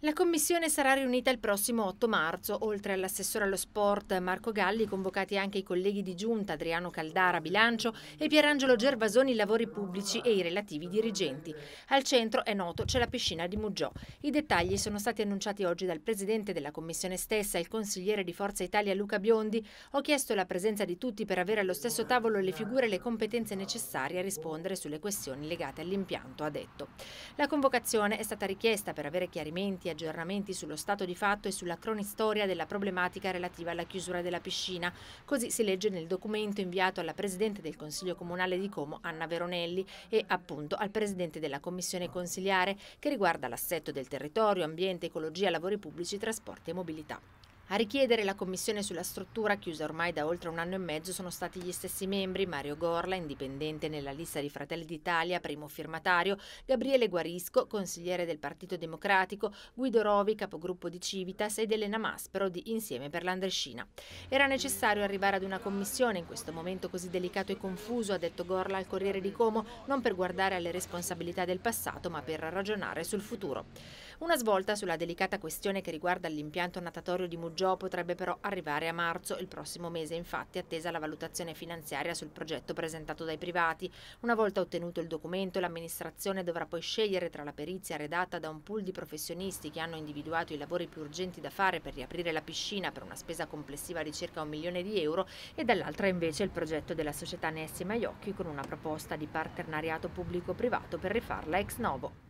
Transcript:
La commissione sarà riunita il prossimo 8 marzo. Oltre all'assessore allo sport Marco Galli, convocati anche i colleghi di giunta Adriano Caldara, bilancio, e Pierangelo Gervasoni, lavori pubblici e i relativi dirigenti. Al centro, è noto, c'è la piscina di Muggiò. I dettagli sono stati annunciati oggi dal presidente della commissione stessa, il consigliere di Forza Italia Luca Biondi. Ho chiesto la presenza di tutti per avere allo stesso tavolo le figure e le competenze necessarie a rispondere sulle questioni legate all'impianto, ha detto. La convocazione è stata richiesta per avere chiarimenti recenti aggiornamenti sullo stato di fatto e sulla cronistoria della problematica relativa alla chiusura della piscina. Così si legge nel documento inviato alla Presidente del Consiglio Comunale di Como, Anna Veronelli, e appunto al Presidente della Commissione Consiliare, che riguarda l'assetto del territorio, ambiente, ecologia, lavori pubblici, trasporti e mobilità. A richiedere la commissione sulla struttura, chiusa ormai da oltre un anno e mezzo, sono stati gli stessi membri Mario Gorla, indipendente nella lista di Fratelli d'Italia, primo firmatario, Gabriele Guarisco, consigliere del Partito Democratico, Guido Rovi, capogruppo di Civitas ed Elena Maspero di Insieme per l'Andrescina. Era necessario arrivare ad una commissione in questo momento così delicato e confuso, ha detto Gorla al Corriere di Como, non per guardare alle responsabilità del passato ma per ragionare sul futuro. Una svolta sulla delicata questione che riguarda l'impianto natatorio di Mugello Gio potrebbe però arrivare a marzo, il prossimo mese infatti attesa la valutazione finanziaria sul progetto presentato dai privati. Una volta ottenuto il documento l'amministrazione dovrà poi scegliere tra la perizia redatta da un pool di professionisti che hanno individuato i lavori più urgenti da fare per riaprire la piscina per una spesa complessiva di circa un milione di euro e dall'altra invece il progetto della società Nessi Maiocchi con una proposta di partenariato pubblico-privato per rifarla ex novo.